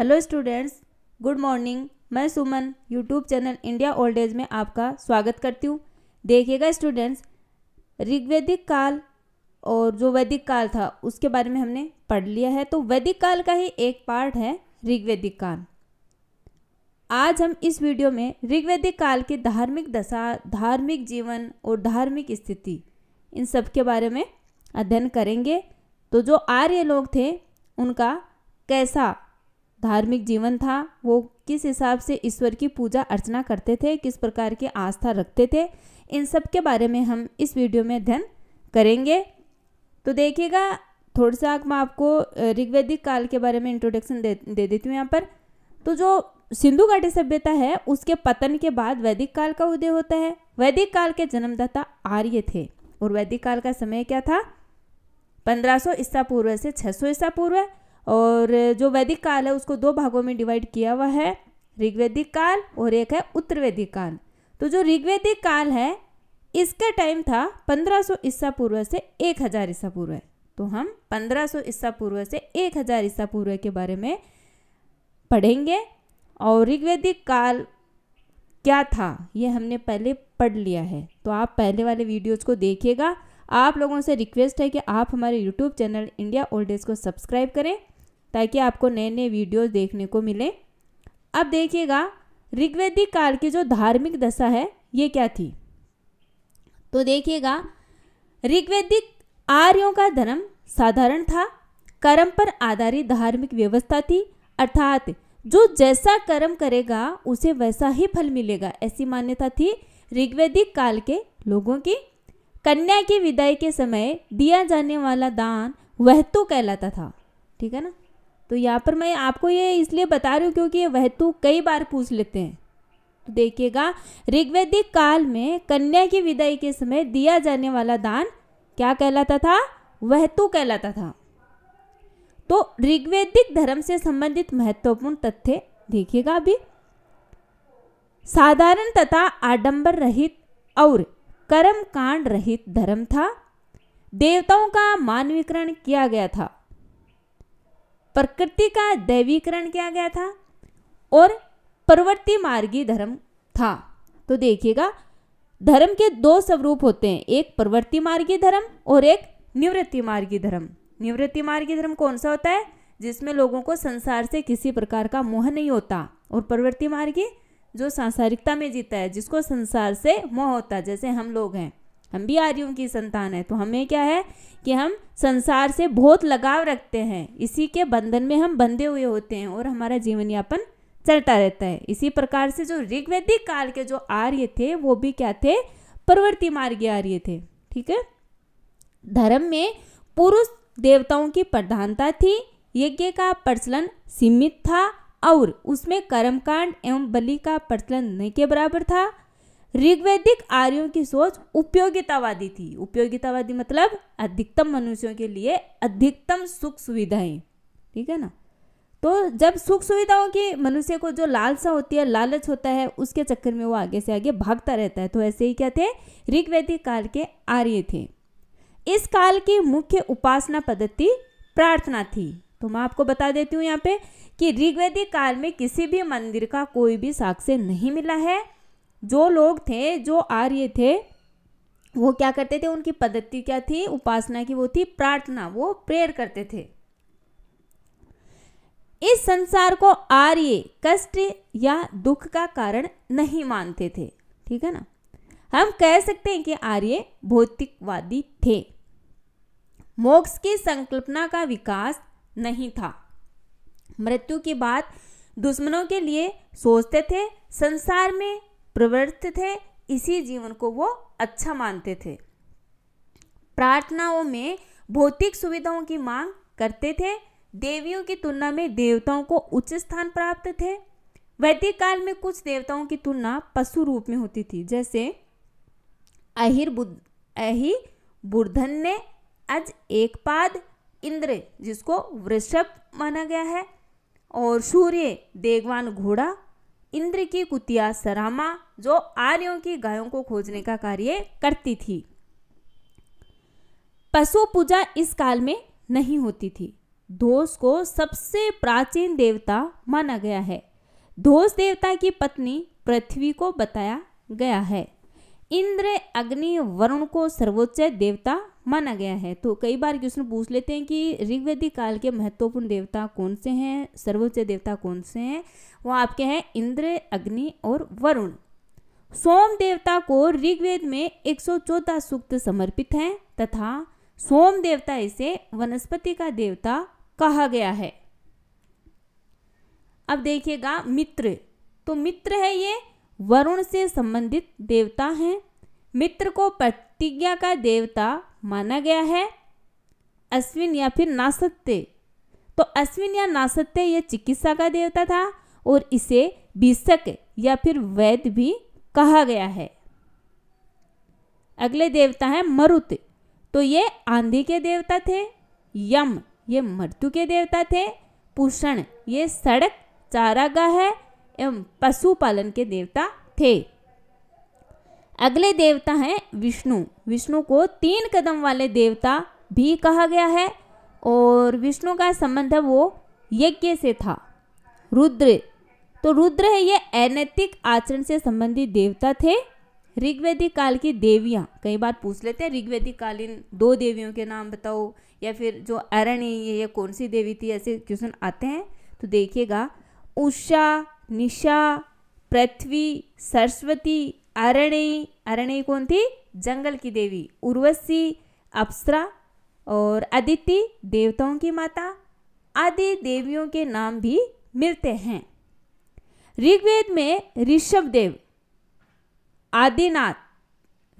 hello students good morning मैं Suman YouTube channel India old age में आपका स्वागत करती हूँ देखिएगा स्टूडेंट्स ऋग्वैदिक काल और जो वैदिक काल था उसके बारे में हमने पढ़ लिया है तो वैदिक काल का ही एक पार्ट है ऋग्वैदिक काल आज हम इस वीडियो में ऋग्वैदिक काल की धार्मिक दशा धार्मिक जीवन और धार्मिक स्थिति इन सब के बारे में अध्ययन करेंगे तो जो आर्य लोग थे उनका कैसा धार्मिक जीवन था वो किस हिसाब से ईश्वर की पूजा अर्चना करते थे किस प्रकार की आस्था रखते थे इन सब के बारे में हम इस वीडियो में अध्ययन करेंगे तो देखिएगा थोड़ा सा मैं आपको ऋग्वैदिक काल के बारे में इंट्रोडक्शन दे दे देती हूँ यहाँ पर तो जो सिंधु घाटी सभ्यता है उसके पतन के बाद वैदिक काल का उदय होता है वैदिक काल के जन्मदाता आर्य थे और वैदिक काल का समय क्या था 1500 ईसा पूर्व से 600 ईसा पूर्व और जो वैदिक काल है उसको दो भागों में डिवाइड किया हुआ है ऋग्वेदिक काल और एक है उत्तर वैदिक काल तो जो ऋग्वेदिक काल है इसका टाइम था 1500 सौ ईसा पूर्व से 1000 हज़ार ईसा पूर्व तो हम 1500 सौ ईसा पूर्व से 1000 हज़ार ईसा पूर्व के बारे में पढ़ेंगे और ऋग्वेदिक काल क्या था ये हमने पहले पढ़ लिया है तो आप पहले वाले वीडियोज़ को देखिएगा आप लोगों से रिक्वेस्ट है कि आप हमारे YouTube channel India old age को सब्सक्राइब करें ताकि आपको नए नए वीडियोस देखने को मिले अब देखिएगा ऋग्वेदिक काल की जो धार्मिक दशा है ये क्या थी तो देखिएगा ऋग्वेदिक आर्यों का धर्म साधारण था कर्म पर आधारित धार्मिक व्यवस्था थी अर्थात जो जैसा कर्म करेगा उसे वैसा ही फल मिलेगा ऐसी मान्यता थी ऋग्वेदिक काल के लोगों की कन्या की विदाई के समय दिया जाने वाला दान वह तो कहलाता था ठीक है ना तो यहाँ पर मैं आपको ये इसलिए बता रही हूँ क्योंकि ये वहतु कई बार पूछ लेते हैं तो देखिएगा ऋग्वेदिक काल में कन्या की विदाई के समय दिया जाने वाला दान क्या कहलाता था वह कहलाता था तो ऋग्वेदिक धर्म से संबंधित महत्वपूर्ण तथ्य देखिएगा अभी साधारण तथा आडंबर रहित और कर्म कांड रहित धर्म था देवताओं का मानवीकरण किया गया था प्रकृति का दैवीकरण किया गया था और प्रवृत्ति मार्गी धर्म था तो देखिएगा धर्म के दो स्वरूप होते हैं एक प्रवृत्ति मार्गी धर्म और एक निवृत्ति मार्गी धर्म निवृत्ति मार्गी धर्म कौन सा होता है जिसमें लोगों को संसार से किसी प्रकार का मोह नहीं होता और प्रवृत्ति मार्गी जो सांसारिकता में जीता है जिसको संसार से मोह होता है जैसे हम लोग हैं हम भी आर्यों की संतान है तो हमें क्या है कि हम संसार से बहुत लगाव रखते हैं इसी के बंधन में हम बंधे हुए होते हैं और हमारा जीवन यापन चलता रहता है इसी प्रकार से जो ऋग्वेदिक काल के जो आर्य थे वो भी क्या थे प्रवर्ती मार्गी आर्य थे ठीक है धर्म में पुरुष देवताओं की प्रधानता थी यज्ञ का प्रचलन सीमित था और उसमें कर्मकांड एवं बलि का प्रचलन नहीं के बराबर था ऋग्वेदिक आर्यों की सोच उपयोगितावादी थी उपयोगितावादी मतलब अधिकतम मनुष्यों के लिए अधिकतम सुख सुविधाएं ठीक है ना तो जब सुख सुविधाओं की मनुष्य को जो लालसा होती है लालच होता है उसके चक्कर में वो आगे से आगे भागता रहता है तो ऐसे ही क्या थे ऋग्वेदिक काल के आर्य थे इस काल की मुख्य उपासना पद्धति प्रार्थना थी तो मैं आपको बता देती हूँ यहाँ पे कि ऋग्वेदिक काल में किसी भी मंदिर का कोई भी साक्ष्य नहीं मिला है जो लोग थे जो आर्य थे वो क्या करते थे उनकी पद्धति क्या थी उपासना की वो थी प्रार्थना वो प्रेयर करते थे इस संसार को आर्य कष्ट या दुख का कारण नहीं मानते थे ठीक है ना हम कह सकते हैं कि आर्य भौतिकवादी थे मोक्ष की संकल्पना का विकास नहीं था मृत्यु के बाद दुश्मनों के लिए सोचते थे संसार में प्रवृत्त थे इसी जीवन को वो अच्छा मानते थे प्रार्थनाओं में भौतिक सुविधाओं की मांग करते थे देवियों की तुलना में देवताओं को उच्च स्थान प्राप्त थे वैदिक काल में कुछ देवताओं की तुलना पशु रूप में होती थी जैसे अहिर बुद्ध अहि बुर्धन ने अज एक पाद इंद्र जिसको वृषभ माना गया है और सूर्य देगवान घोड़ा इंद्र की कुतिया सरामा जो आर्यों की गायों को खोजने का कार्य करती थी पशु पूजा इस काल में नहीं होती थी धोस को सबसे प्राचीन देवता माना गया है धोस देवता की पत्नी पृथ्वी को बताया गया है इंद्र अग्नि वरुण को सर्वोच्च देवता माना गया है तो कई बार क्वेश्चन पूछ लेते हैं कि ऋग्वेदिक काल के महत्वपूर्ण देवता कौन से हैं सर्वोच्च देवता कौन से हैं वो आपके हैं इंद्र अग्नि और वरुण सोम देवता को ऋग्वेद में एक सूक्त समर्पित हैं तथा सोम देवता इसे वनस्पति का देवता कहा गया है अब देखिएगा मित्र तो मित्र है ये वरुण से संबंधित देवता हैं मित्र को प्रतिज्ञा का देवता माना गया है अश्विन या फिर नासत्य तो अश्विन या नासत्य यह चिकित्सा का देवता था और इसे बीसक या फिर वैद भी कहा गया है अगले देवता है मरुत तो ये आंधी के देवता थे यम ये मृत्यु के देवता थे पूषण ये सड़क चारागाह है एवं पशुपालन के देवता थे अगले देवता हैं विष्णु विष्णु को तीन कदम वाले देवता भी कहा गया है और विष्णु का संबंध वो यज्ञ से था रुद्र तो रुद्र है ये अनैतिक आचरण से संबंधित देवता थे ऋग्वेदिक काल की देवियाँ कई बार पूछ लेते हैं ऋग्वेदिक कालीन दो देवियों के नाम बताओ या फिर जो अरण्य ये कौन सी देवी थी ऐसे क्वेश्चन आते हैं तो देखिएगा उषा निशा पृथ्वी सरस्वती अरणई अरणई कौन थी जंगल की देवी उर्वशी अप्सरा और अदिति देवताओं की माता आदि देवियों के नाम भी मिलते हैं ऋग्वेद में ऋषभ देव आदिनाथ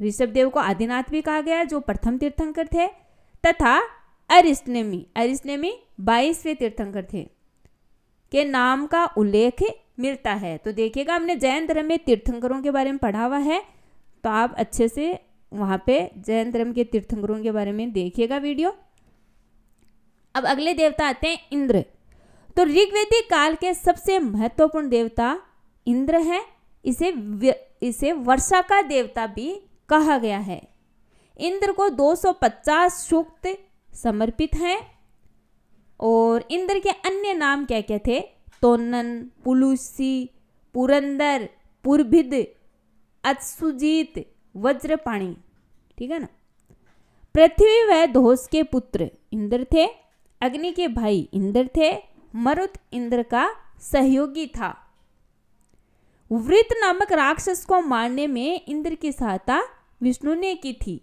ऋषभ देव को आदिनाथ भी कहा गया जो प्रथम तीर्थंकर थे तथा अरिष्टनेमी अरिष्टनेमी बाईसवें तीर्थंकर थे के नाम का उल्लेख मिलता है तो देखिएगा हमने जैन धर्म में तीर्थंकरों के बारे में पढ़ा हुआ है तो आप अच्छे से वहाँ पे जैन धर्म के तीर्थंकरों के बारे में देखिएगा वीडियो अब अगले देवता आते हैं इंद्र तो ऋग्वेदिक काल के सबसे महत्वपूर्ण देवता इंद्र है इसे इसे वर्षा का देवता भी कहा गया है इंद्र को 250 सूक्त समर्पित हैं और इंद्र के अन्य नाम क्या क्या थे तोनन पुलुसी पुरंदर पुरभिद अत्सुजीत वज्रपाणी ठीक है ना पृथ्वी व धोस के पुत्र इंद्र थे अग्नि के भाई इंद्र थे मरुत इंद्र का सहयोगी था वृत नामक राक्षस को मारने में इंद्र की सहायता विष्णु ने की थी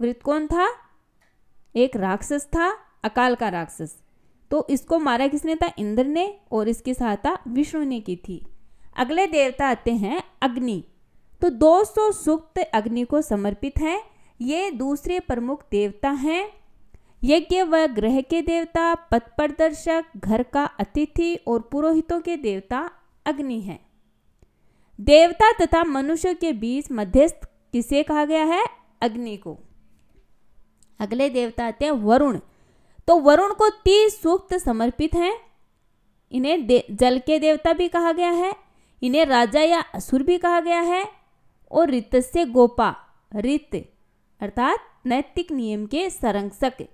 वृत कौन था एक राक्षस था अकाल का राक्षस तो इसको मारा किसने था इंद्र ने और इसकी सहायता विष्णु ने की थी अगले देवता आते हैं अग्नि तो 200 सूक्त अग्नि को समर्पित हैं ये दूसरे प्रमुख देवता हैं यज्ञ व ग्रह के देवता पथ प्रदर्शक घर का अतिथि और पुरोहितों के देवता अग्नि हैं देवता तथा मनुष्य के बीच मध्यस्थ किसे कहा गया है अग्नि को अगले देवता आते हैं वरुण तो वरुण को तीस सूक्त समर्पित हैं इन्हें जल के देवता भी कहा गया है इन्हें राजा या असुर भी कहा गया है और रित से गोपा रित अर्थात नैतिक नियम के संरक्षक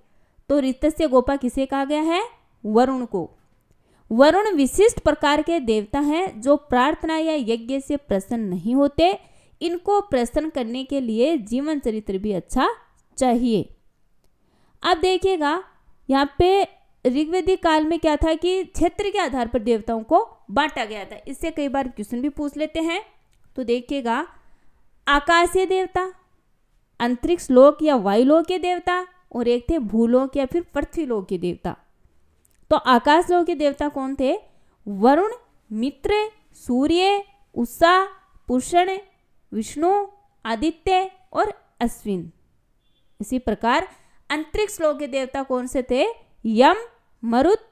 तो रित से गोपा किसे कहा गया है वरुण को वरुण विशिष्ट प्रकार के देवता हैं जो प्रार्थना या यज्ञ से प्रसन्न नहीं होते इनको प्रसन्न करने के लिए जीवन चरित्र भी अच्छा चाहिए अब देखिएगा यहाँ पे ऋग्वेदी काल में क्या था कि क्षेत्र के आधार पर देवताओं को बांटा गया था इससे कई बार क्वेश्चन भी पूछ लेते हैं तो देखिएगा आकाशीय देवता अंतरिक्ष लोक या वायुलोक के देवता और एक थे भूलोक या फिर पृथ्वी लोक के देवता तो आकाश लोक के देवता कौन थे वरुण मित्र सूर्य उषा पुषण विष्णु आदित्य और अश्विन इसी प्रकार अंतरिक्ष लोक के देवता कौन से थे यम मरुत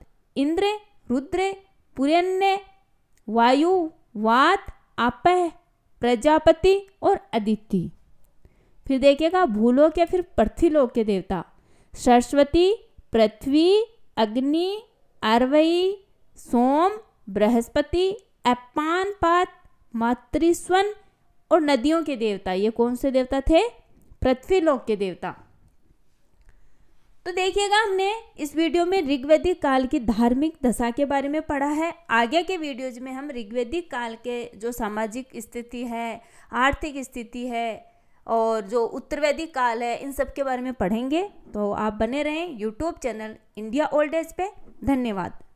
इंद्र रुद्र पुरण्य वायु वात आपह प्रजापति और अदिति फिर देखिएगा भूलोक या फिर पृथ्वीलोक के देवता सरस्वती पृथ्वी अग्नि अरवई सोम बृहस्पति अपान पात मातृस्वन और नदियों के देवता ये कौन से देवता थे पृथ्वीलोक के देवता तो देखिएगा हमने इस वीडियो में ऋग्वेदिक काल की धार्मिक दशा के बारे में पढ़ा है आगे के वीडियोज में हम ऋग्वेदिक काल के जो सामाजिक स्थिति है आर्थिक स्थिति है और जो उत्तर वैदिक काल है इन सब के बारे में पढ़ेंगे तो आप बने रहें YouTube channel India old age पे धन्यवाद